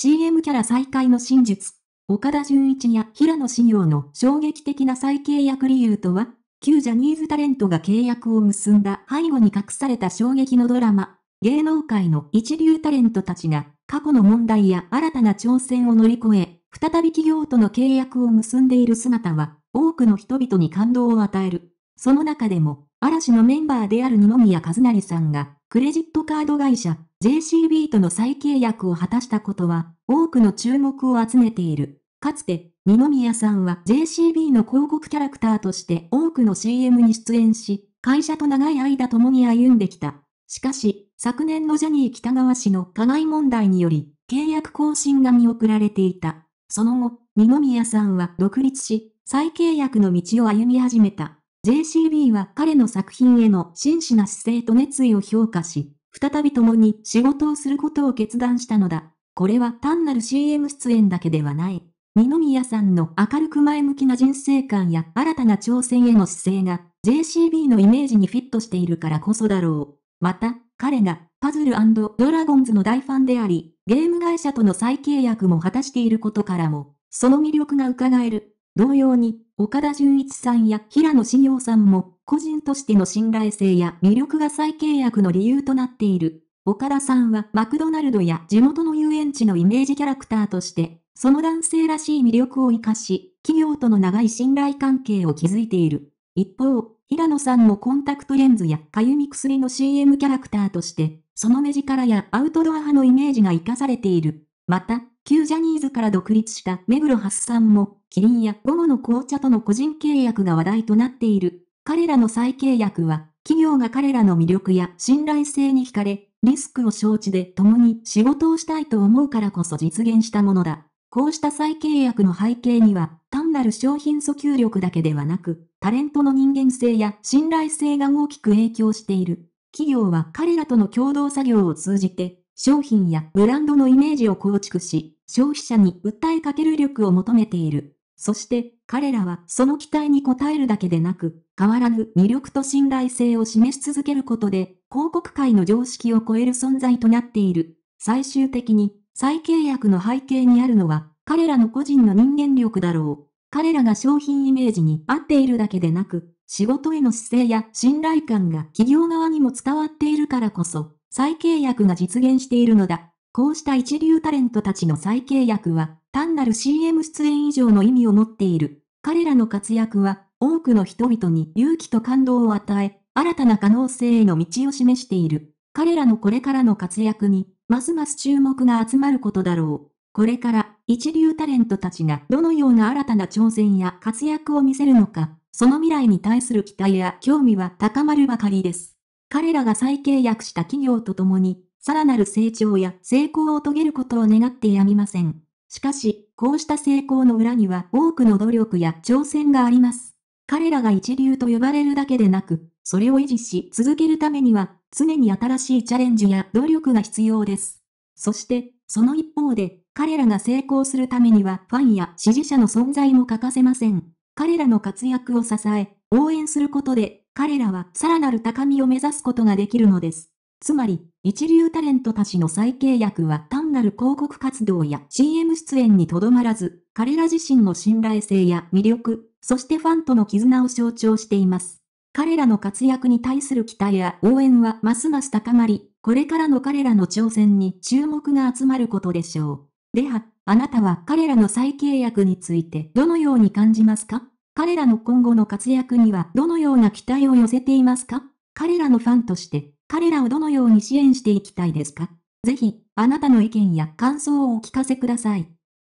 CM キャラ再開の真実。岡田純一や平野紫耀の衝撃的な再契約理由とは、旧ジャニーズタレントが契約を結んだ背後に隠された衝撃のドラマ、芸能界の一流タレントたちが、過去の問題や新たな挑戦を乗り越え、再び企業との契約を結んでいる姿は、多くの人々に感動を与える。その中でも、嵐のメンバーである二宮和也さんが、クレジットカード会社、JCB との再契約を果たしたことは、多くの注目を集めている。かつて、二宮さんは JCB の広告キャラクターとして多くの CM に出演し、会社と長い間共に歩んできた。しかし、昨年のジャニー北川氏の加害問題により、契約更新が見送られていた。その後、二宮さんは独立し、再契約の道を歩み始めた。JCB は彼の作品への真摯な姿勢と熱意を評価し、再び共に仕事をすることを決断したのだ。これは単なる CM 出演だけではない。二宮さんの明るく前向きな人生観や新たな挑戦への姿勢が JCB のイメージにフィットしているからこそだろう。また、彼がパズルドラゴンズの大ファンであり、ゲーム会社との再契約も果たしていることからも、その魅力が伺える。同様に、岡田純一さんや平野志陽さんも、個人としての信頼性や魅力が再契約の理由となっている。岡田さんはマクドナルドや地元の遊園地のイメージキャラクターとして、その男性らしい魅力を活かし、企業との長い信頼関係を築いている。一方、平野さんもコンタクトレンズやかゆみ薬の CM キャラクターとして、その目力やアウトドア派のイメージが活かされている。また、旧ジャニーズから独立した目黒発さんも、キリンや午後の紅茶との個人契約が話題となっている。彼らの再契約は、企業が彼らの魅力や信頼性に惹かれ、リスクを承知で共に仕事をしたいと思うからこそ実現したものだ。こうした再契約の背景には、単なる商品訴求力だけではなく、タレントの人間性や信頼性が大きく影響している。企業は彼らとの共同作業を通じて、商品やブランドのイメージを構築し、消費者に訴えかける力を求めている。そして、彼らはその期待に応えるだけでなく、変わらぬ魅力と信頼性を示し続けることで、広告界の常識を超える存在となっている。最終的に、再契約の背景にあるのは、彼らの個人の人間力だろう。彼らが商品イメージに合っているだけでなく、仕事への姿勢や信頼感が企業側にも伝わっているからこそ、再契約が実現しているのだ。こうした一流タレントたちの再契約は、単なる CM 出演以上の意味を持っている。彼らの活躍は、多くの人々に勇気と感動を与え、新たな可能性への道を示している。彼らのこれからの活躍に、ますます注目が集まることだろう。これから、一流タレントたちがどのような新たな挑戦や活躍を見せるのか、その未来に対する期待や興味は高まるばかりです。彼らが再契約した企業と共に、さらなる成長や成功を遂げることを願ってやみません。しかし、こうした成功の裏には多くの努力や挑戦があります。彼らが一流と呼ばれるだけでなく、それを維持し続けるためには、常に新しいチャレンジや努力が必要です。そして、その一方で、彼らが成功するためにはファンや支持者の存在も欠かせません。彼らの活躍を支え、応援することで、彼らはさらなる高みを目指すことができるのです。つまり、一流タレントたちの再契約は単なる広告活動や CM 出演にとどまらず、彼ら自身の信頼性や魅力、そしてファンとの絆を象徴しています。彼らの活躍に対する期待や応援はますます高まり、これからの彼らの挑戦に注目が集まることでしょう。では、あなたは彼らの再契約についてどのように感じますか彼らの今後の活躍にはどのような期待を寄せていますか彼らのファンとして、彼らをどのように支援していきたいですかぜひ、あなたの意見や感想をお聞かせください。